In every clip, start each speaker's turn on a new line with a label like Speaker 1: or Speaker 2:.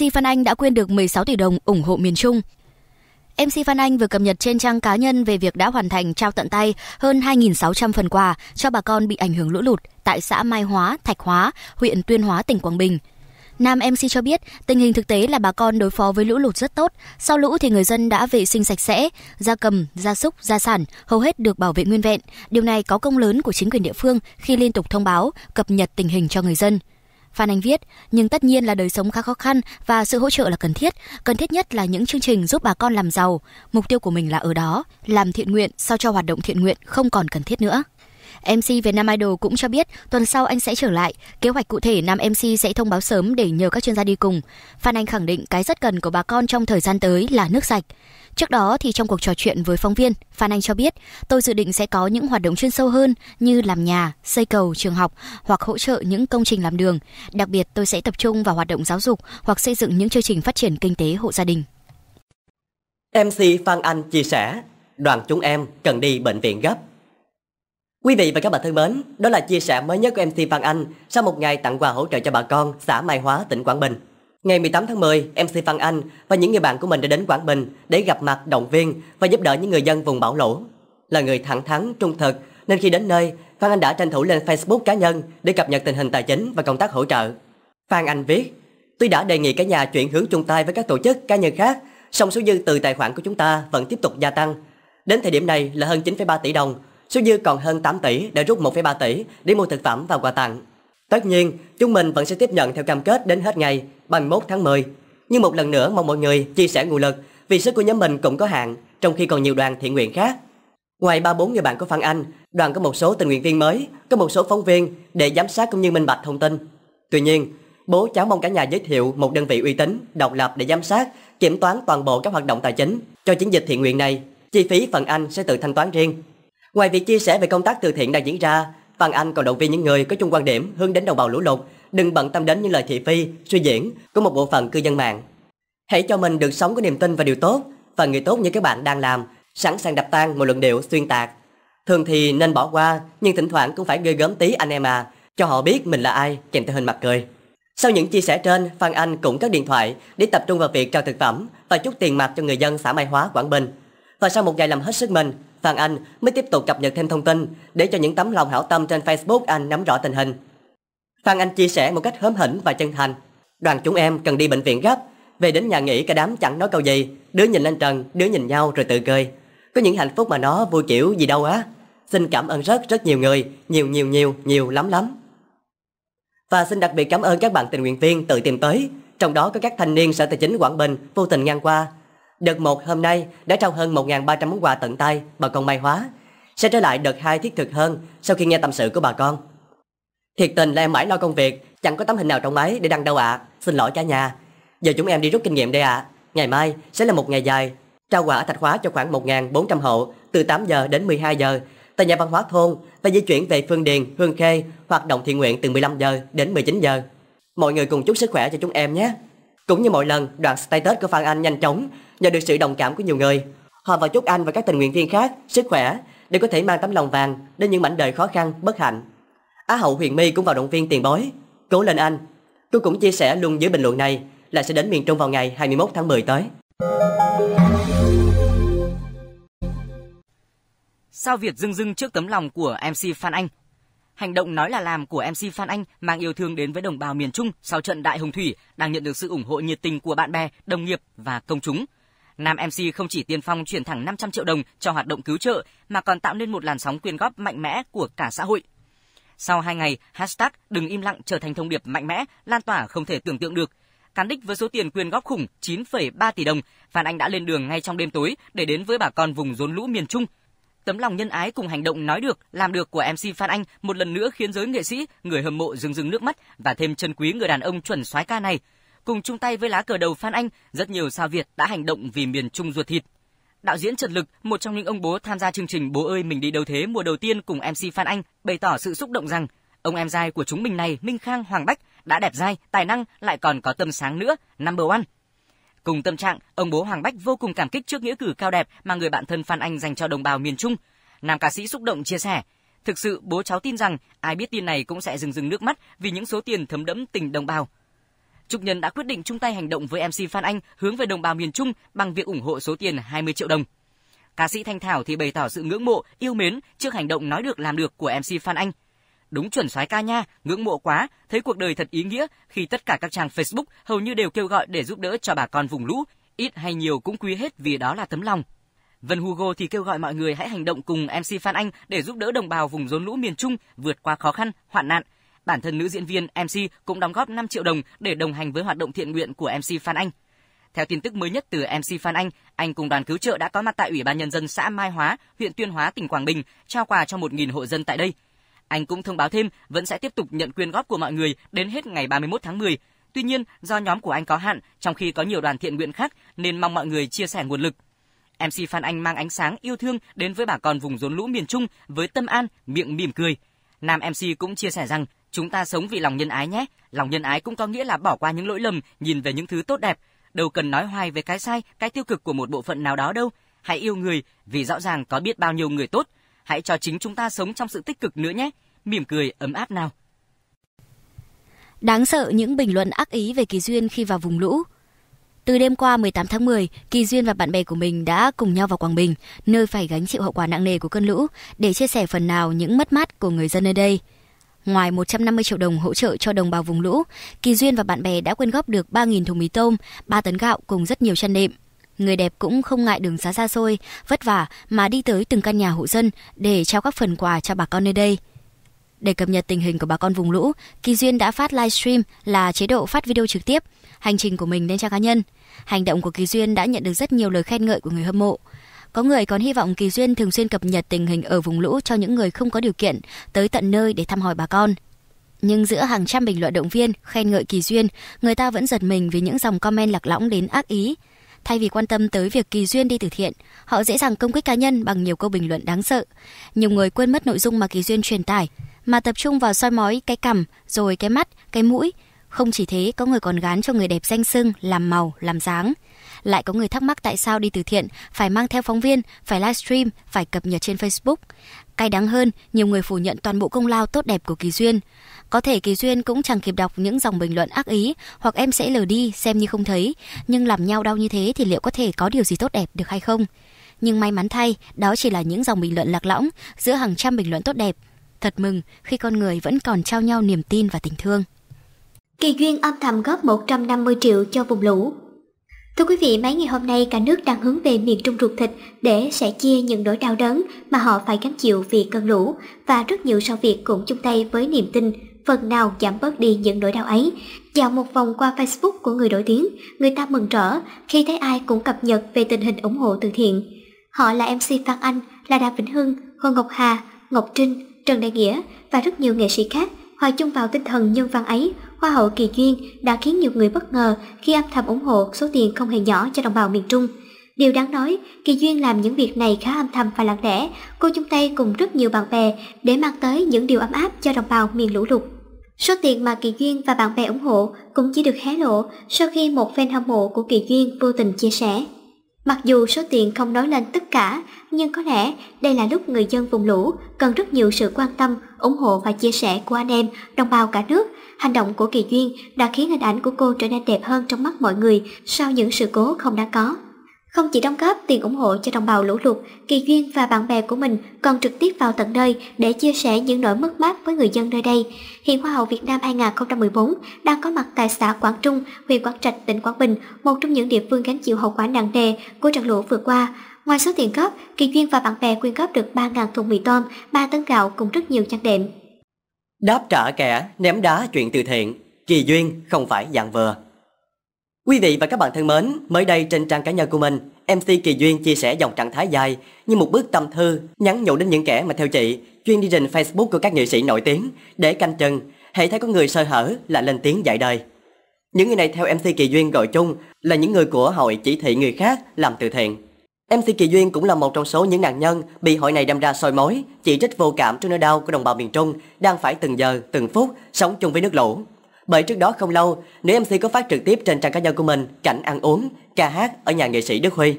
Speaker 1: MC Phan Anh đã quyên được 16 tỷ đồng ủng hộ miền Trung. MC Phan Anh vừa cập nhật trên trang cá nhân về việc đã hoàn thành trao tận tay hơn 2.600 phần quà cho bà con bị ảnh hưởng lũ lụt tại xã Mai Hóa, Thạch Hóa, huyện Tuyên Hóa, tỉnh Quảng Bình. Nam MC cho biết, tình hình thực tế là bà con đối phó với lũ lụt rất tốt. Sau lũ thì người dân đã vệ sinh sạch sẽ, gia cầm, gia súc, gia sản hầu hết được bảo vệ nguyên vẹn. Điều này có công lớn của chính quyền địa phương khi liên tục thông báo, cập nhật tình hình cho người dân. Phan Anh viết, nhưng tất nhiên là đời sống khá khó khăn và sự hỗ trợ là cần thiết, cần thiết nhất là những chương trình giúp bà con làm giàu. Mục tiêu của mình là ở đó, làm thiện nguyện sao cho hoạt động thiện nguyện không còn cần thiết nữa. MC Việt Nam Idol cũng cho biết tuần sau anh sẽ trở lại, kế hoạch cụ thể nam MC sẽ thông báo sớm để nhờ các chuyên gia đi cùng. Phan Anh khẳng định cái rất cần của bà con trong thời gian tới là nước sạch. Trước đó thì trong cuộc trò chuyện với phóng viên, Phan Anh cho biết tôi dự định sẽ có những hoạt động chuyên sâu hơn như làm nhà, xây cầu, trường học hoặc hỗ trợ những công trình làm đường. Đặc biệt tôi sẽ tập trung vào hoạt động giáo dục hoặc xây dựng những chương trình phát triển kinh tế hộ gia đình.
Speaker 2: MC Phan Anh chia sẻ, đoàn chúng em cần đi bệnh viện gấp Quý vị và các bạn thân mến, đó là chia sẻ mới nhất của MC Phan Anh sau một ngày tặng quà hỗ trợ cho bà con xã Mai Hóa, tỉnh Quảng Bình. Ngày 18 tháng 10, MC Phan Anh và những người bạn của mình đã đến Quảng Bình để gặp mặt, động viên và giúp đỡ những người dân vùng bão lũ. Là người thẳng thắn, trung thực, nên khi đến nơi, Phan Anh đã tranh thủ lên Facebook cá nhân để cập nhật tình hình tài chính và công tác hỗ trợ. Phan Anh viết, Tuy đã đề nghị cả nhà chuyển hướng chung tay với các tổ chức, cá nhân khác, song số dư từ tài khoản của chúng ta vẫn tiếp tục gia tăng. Đến thời điểm này là hơn 9,3 tỷ đồng số dư còn hơn 8 tỷ để rút 1,3 tỷ để mua thực phẩm và quà tặng. Tất nhiên, chúng mình vẫn sẽ tiếp nhận theo cam kết đến hết ngày 31 tháng 10. Nhưng một lần nữa mong mọi người chia sẻ nguồn lực vì sức của nhóm mình cũng có hạn, trong khi còn nhiều đoàn thiện nguyện khác. Ngoài 3-4 người bạn của Phan Anh, đoàn có một số tình nguyện viên mới, có một số phóng viên để giám sát cũng như minh bạch thông tin. Tuy nhiên, bố cháu mong cả nhà giới thiệu một đơn vị uy tín, độc lập để giám sát, kiểm toán toàn bộ các hoạt động tài chính cho chiến dịch thiện nguyện này. Chi phí phần Anh sẽ tự thanh toán riêng. Ngoài việc chia sẻ về công tác từ thiện đang diễn ra, Phan Anh còn động viên những người có chung quan điểm hướng đến đồng bào lũ lụt, đừng bận tâm đến những lời thị phi, suy diễn của một bộ phận cư dân mạng. Hãy cho mình được sống có niềm tin và điều tốt, và người tốt như các bạn đang làm, sẵn sàng đập tan một luận điệu xuyên tạc. Thường thì nên bỏ qua, nhưng thỉnh thoảng cũng phải gây gớm tí anh em à, cho họ biết mình là ai, kèm theo hình mặt cười. Sau những chia sẻ trên, Phan Anh cũng cắt điện thoại để tập trung vào việc trao thực phẩm và chút tiền mặt cho người dân xã Mai Hóa, Quảng Bình. Và sau một ngày làm hết sức mình, Phan Anh mới tiếp tục cập nhật thêm thông tin để cho những tấm lòng hảo tâm trên Facebook anh nắm rõ tình hình. Phan Anh chia sẻ một cách hớm hỉnh và chân thành. Đoàn chúng em cần đi bệnh viện gấp, về đến nhà nghỉ cả đám chẳng nói câu gì, đứa nhìn lên trần, đứa nhìn nhau rồi tự cười. Có những hạnh phúc mà nó vui kiểu gì đâu á. Xin cảm ơn rất rất nhiều người, nhiều nhiều nhiều, nhiều lắm lắm. Và xin đặc biệt cảm ơn các bạn tình nguyện viên tự tìm tới, trong đó có các thanh niên Sở Tài chính Quảng Bình vô tình ngang qua Đợt 1 hôm nay đã trao hơn 1.300 món quà tận tay bà con may hóa. Sẽ trở lại đợt 2 thiết thực hơn sau khi nghe tâm sự của bà con. Thiệt tình là em mãi lo công việc, chẳng có tấm hình nào trong máy để đăng đâu ạ. À. Xin lỗi cả nhà. Giờ chúng em đi rút kinh nghiệm đây ạ. À. Ngày mai sẽ là một ngày dài. Trao quà ở Thạch Hóa cho khoảng 1.400 hộ từ 8 giờ đến 12 giờ tại nhà văn hóa thôn và di chuyển về Phương Điền, Hương Khê hoạt động thiện nguyện từ 15 giờ đến 19 giờ. Mọi người cùng chúc sức khỏe cho chúng em nhé. Cũng như mọi lần, đoạn status của Phan Anh nhanh chóng, nhận được sự đồng cảm của nhiều người. Họ và chúc anh và các tình nguyện viên khác sức khỏe để có thể mang tấm lòng vàng đến những mảnh đời khó khăn, bất hạnh. Á hậu Huyền My cũng vào động viên tiền bối. Cố lên anh. Tôi cũng chia sẻ luôn dưới bình luận này là sẽ đến miền Trung vào ngày 21 tháng 10 tới.
Speaker 3: Sau việc dưng dưng trước tấm lòng của MC Phan Anh, Hành động nói là làm của MC Phan Anh mang yêu thương đến với đồng bào miền Trung sau trận Đại Hồng Thủy đang nhận được sự ủng hộ nhiệt tình của bạn bè, đồng nghiệp và công chúng. Nam MC không chỉ tiên phong chuyển thẳng 500 triệu đồng cho hoạt động cứu trợ mà còn tạo nên một làn sóng quyên góp mạnh mẽ của cả xã hội. Sau 2 ngày, hashtag đừng im lặng trở thành thông điệp mạnh mẽ, lan tỏa không thể tưởng tượng được. Cán đích với số tiền quyên góp khủng 9,3 tỷ đồng, Phan Anh đã lên đường ngay trong đêm tối để đến với bà con vùng rốn lũ miền Trung Tấm lòng nhân ái cùng hành động nói được, làm được của MC Phan Anh một lần nữa khiến giới nghệ sĩ, người hâm mộ rưng rưng nước mắt và thêm chân quý người đàn ông chuẩn soái ca này. Cùng chung tay với lá cờ đầu Phan Anh, rất nhiều sao Việt đã hành động vì miền Trung ruột thịt. Đạo diễn Trần Lực, một trong những ông bố tham gia chương trình Bố ơi mình đi đâu thế mùa đầu tiên cùng MC Phan Anh, bày tỏ sự xúc động rằng ông em giai của chúng mình này Minh Khang Hoàng Bách đã đẹp giai tài năng lại còn có tâm sáng nữa, number one. Cùng tâm trạng, ông bố Hoàng Bách vô cùng cảm kích trước nghĩa cử cao đẹp mà người bạn thân Phan Anh dành cho đồng bào miền Trung. Nam ca sĩ xúc động chia sẻ, thực sự bố cháu tin rằng ai biết tin này cũng sẽ rừng rừng nước mắt vì những số tiền thấm đẫm tình đồng bào. Trúc Nhân đã quyết định chung tay hành động với MC Phan Anh hướng về đồng bào miền Trung bằng việc ủng hộ số tiền 20 triệu đồng. Ca sĩ Thanh Thảo thì bày tỏ sự ngưỡng mộ, yêu mến trước hành động nói được làm được của MC Phan Anh – Đúng chuẩn soái ca nha, ngưỡng mộ quá, thấy cuộc đời thật ý nghĩa khi tất cả các trang Facebook hầu như đều kêu gọi để giúp đỡ cho bà con vùng lũ, ít hay nhiều cũng quý hết vì đó là tấm lòng. Vân Hugo thì kêu gọi mọi người hãy hành động cùng MC Phan Anh để giúp đỡ đồng bào vùng rốn lũ miền Trung vượt qua khó khăn, hoạn nạn. Bản thân nữ diễn viên MC cũng đóng góp 5 triệu đồng để đồng hành với hoạt động thiện nguyện của MC Phan Anh. Theo tin tức mới nhất từ MC Phan Anh, anh cùng đoàn cứu trợ đã có mặt tại Ủy ban Nhân dân xã Mai Hóa, huyện Tuyên Hóa, tỉnh Quảng Bình, trao quà cho 1.000 hộ dân tại đây – anh cũng thông báo thêm vẫn sẽ tiếp tục nhận quyên góp của mọi người đến hết ngày 31 tháng 10. Tuy nhiên, do nhóm của anh có hạn, trong khi có nhiều đoàn thiện nguyện khác nên mong mọi người chia sẻ nguồn lực. MC Phan Anh mang ánh sáng yêu thương đến với bà con vùng rốn lũ miền Trung với tâm an, miệng mỉm cười. Nam MC cũng chia sẻ rằng chúng ta sống vì lòng nhân ái nhé. Lòng nhân ái cũng có nghĩa là bỏ qua những lỗi lầm, nhìn về những thứ tốt đẹp. Đâu cần nói hoài về cái sai, cái tiêu cực của một bộ phận nào đó đâu. Hãy yêu người vì rõ ràng có biết bao nhiêu người tốt, Hãy cho chính chúng ta sống trong sự tích cực nữa nhé. Mỉm cười ấm áp nào.
Speaker 1: Đáng sợ những bình luận ác ý về Kỳ Duyên khi vào vùng lũ. Từ đêm qua 18 tháng 10, Kỳ Duyên và bạn bè của mình đã cùng nhau vào Quảng Bình, nơi phải gánh chịu hậu quả nặng nề của cơn lũ, để chia sẻ phần nào những mất mát của người dân nơi đây. Ngoài 150 triệu đồng hỗ trợ cho đồng bào vùng lũ, Kỳ Duyên và bạn bè đã quyên góp được 3.000 thùng mì tôm, 3 tấn gạo cùng rất nhiều chăn đệm. Người đẹp cũng không ngại đường xa xa xôi, vất vả mà đi tới từng căn nhà hộ dân để trao các phần quà cho bà con nơi đây. Để cập nhật tình hình của bà con vùng lũ, Kỳ Duyên đã phát livestream là chế độ phát video trực tiếp, hành trình của mình lên trang cá nhân. Hành động của Kỳ Duyên đã nhận được rất nhiều lời khen ngợi của người hâm mộ. Có người còn hy vọng Kỳ Duyên thường xuyên cập nhật tình hình ở vùng lũ cho những người không có điều kiện tới tận nơi để thăm hỏi bà con. Nhưng giữa hàng trăm bình luận động viên khen ngợi Kỳ Duyên, người ta vẫn giật mình vì những dòng comment lạc lõng đến ác ý, Thay vì quan tâm tới việc kỳ duyên đi từ thiện, họ dễ dàng công kích cá nhân bằng nhiều câu bình luận đáng sợ. Nhiều người quên mất nội dung mà kỳ duyên truyền tải, mà tập trung vào soi mói cái cằm, rồi cái mắt, cái mũi. Không chỉ thế, có người còn gán cho người đẹp danh sưng, làm màu, làm dáng – lại có người thắc mắc tại sao đi từ thiện phải mang theo phóng viên, phải livestream, phải cập nhật trên Facebook. Cay đắng hơn, nhiều người phủ nhận toàn bộ công lao tốt đẹp của Kỳ Duyên. Có thể Kỳ Duyên cũng chẳng kịp đọc những dòng bình luận ác ý hoặc em sẽ lờ đi xem như không thấy, nhưng làm nhau đau như thế thì liệu có thể có điều gì tốt đẹp được hay không? Nhưng may mắn thay, đó chỉ là những dòng bình luận lạc lõng giữa hàng trăm bình luận tốt đẹp. Thật mừng khi con người vẫn còn trao nhau niềm tin và tình thương. Kỳ Duyên âm thầm góp 150 triệu cho vùng lũ Thưa quý vị, mấy ngày hôm nay cả nước đang hướng về miền Trung
Speaker 4: ruột thịt để sẻ chia những nỗi đau đớn mà họ phải gánh chịu vì cơn lũ và rất nhiều sao việc cũng chung tay với niềm tin phần nào giảm bớt đi những nỗi đau ấy. Dạo một vòng qua Facebook của người nổi tiếng, người ta mừng rỡ khi thấy ai cũng cập nhật về tình hình ủng hộ từ thiện. Họ là MC Phan Anh, là Đà Vĩnh Hưng, Hồ Ngọc Hà, Ngọc Trinh, Trần Đại Nghĩa và rất nhiều nghệ sĩ khác Hòa chung vào tinh thần nhân văn ấy, Hoa hậu Kỳ Duyên đã khiến nhiều người bất ngờ khi âm thầm ủng hộ số tiền không hề nhỏ cho đồng bào miền Trung. Điều đáng nói, Kỳ Duyên làm những việc này khá âm thầm và lặng lẽ, cô chung tay cùng rất nhiều bạn bè để mang tới những điều ấm áp cho đồng bào miền lũ lụt. Số tiền mà Kỳ Duyên và bạn bè ủng hộ cũng chỉ được hé lộ sau khi một fan hâm mộ của Kỳ Duyên vô tình chia sẻ. Mặc dù số tiền không nói lên tất cả, nhưng có lẽ đây là lúc người dân vùng lũ cần rất nhiều sự quan tâm, ủng hộ và chia sẻ của anh em, đồng bào cả nước. Hành động của Kỳ Duyên đã khiến hình ảnh của cô trở nên đẹp hơn trong mắt mọi người sau những sự cố không đáng có. Không chỉ đóng góp tiền ủng hộ cho đồng bào lũ lụt, Kỳ Duyên và bạn bè của mình còn trực tiếp vào tận nơi để chia sẻ những nỗi mất mát với người dân nơi đây. Hiện Hoa hậu Việt Nam 2014 đang có mặt tại xã Quảng Trung, huyện Quảng Trạch, tỉnh Quảng Bình, một trong những địa phương gánh chịu hậu quả nặng nề của trận lũ vừa qua. Ngoài số tiền góp, Kỳ Duyên và bạn bè quyên góp được 3.000 thùng mì tôm, 3 tấn gạo cùng rất nhiều trang
Speaker 2: đệm. Đáp trả kẻ, ném đá chuyện từ thiện, Kỳ Duyên không phải dạng vừa. Quý vị và các bạn thân mến, mới đây trên trang cá nhân của mình, MC Kỳ Duyên chia sẻ dòng trạng thái dài như một bức tâm thư nhắn nhủ đến những kẻ mà theo chị chuyên đi rình Facebook của các nghệ sĩ nổi tiếng để canh chừng, hãy thấy có người sơ hở là lên tiếng dạy đời. Những người này theo MC Kỳ Duyên gọi chung là những người của hội chỉ thị người khác làm từ thiện. MC Kỳ Duyên cũng là một trong số những nạn nhân bị hội này đâm ra soi mối, chỉ trích vô cảm trước nỗi đau của đồng bào miền Trung đang phải từng giờ, từng phút sống chung với nước lũ. Bởi trước đó không lâu, nữ MC có phát trực tiếp trên trang cá nhân của mình cảnh ăn uống, ca hát ở nhà nghệ sĩ Đức Huy.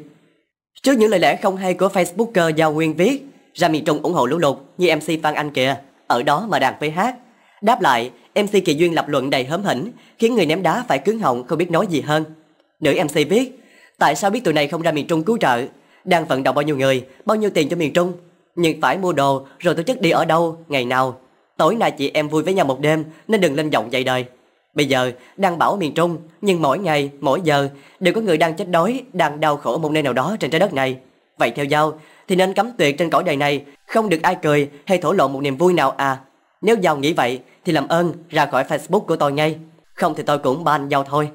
Speaker 2: Trước những lời lẽ không hay của Facebooker Giao Nguyên viết, ra miền Trung ủng hộ lũ lụt như MC Phan Anh kìa, ở đó mà đàn hát Đáp lại, MC Kỳ Duyên lập luận đầy hớm hỉnh, khiến người ném đá phải cứng họng không biết nói gì hơn. Nữ MC viết, tại sao biết tụi này không ra miền Trung cứu trợ? Đang vận động bao nhiêu người, bao nhiêu tiền cho miền Trung? Nhưng phải mua đồ rồi tổ chức đi ở đâu, ngày nào? Tối nay chị em vui với nhau một đêm nên đừng lên giọng dậy đời. Bây giờ, đang bảo miền Trung, nhưng mỗi ngày, mỗi giờ đều có người đang chết đói, đang đau khổ ở một nơi nào đó trên trái đất này. Vậy theo Giao, thì nên cấm tuyệt trên cõi đời này, không được ai cười hay thổ lộ một niềm vui nào à. Nếu Giao nghĩ vậy, thì làm ơn ra khỏi Facebook của tôi ngay. Không thì tôi cũng ban Giao thôi.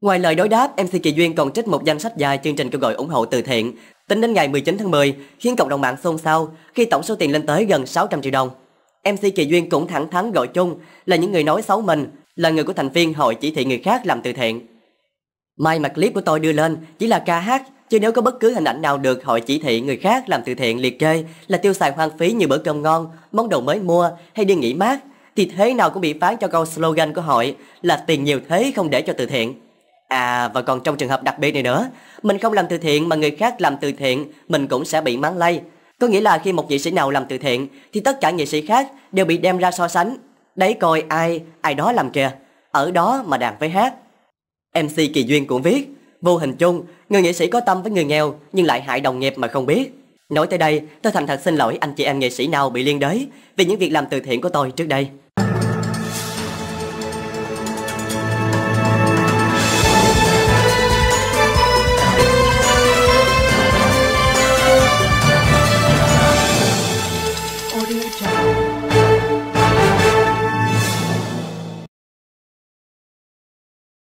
Speaker 2: Ngoài lời đối đáp, MC Kỳ Duyên còn trích một danh sách dài chương trình kêu gọi ủng hộ từ thiện tính đến ngày 19 tháng 10 khiến cộng đồng mạng xôn xao khi tổng số tiền lên tới gần 600 triệu đồng. MC Kỳ Duyên cũng thẳng thắn gọi chung là những người nói xấu mình là người của thành viên hội chỉ thị người khác làm từ thiện. May mà clip của tôi đưa lên chỉ là ca hát, chứ nếu có bất cứ hình ảnh nào được hội chỉ thị người khác làm từ thiện liệt kê là tiêu xài hoang phí như bữa cơm ngon, món đồ mới mua hay đi nghỉ mát, thì thế nào cũng bị phán cho câu slogan của hội là tiền nhiều thế không để cho từ thiện. À và còn trong trường hợp đặc biệt này nữa, mình không làm từ thiện mà người khác làm từ thiện, mình cũng sẽ bị mắng lay. Có nghĩa là khi một nghệ sĩ nào làm từ thiện thì tất cả nghệ sĩ khác đều bị đem ra so sánh Đấy coi ai, ai đó làm kìa, ở đó mà đàn với hát. MC Kỳ Duyên cũng viết, vô hình chung, người nghệ sĩ có tâm với người nghèo nhưng lại hại đồng nghiệp mà không biết. Nói tới đây, tôi thành thật xin lỗi anh chị em nghệ sĩ nào bị liên đới vì những việc làm từ thiện của tôi trước đây.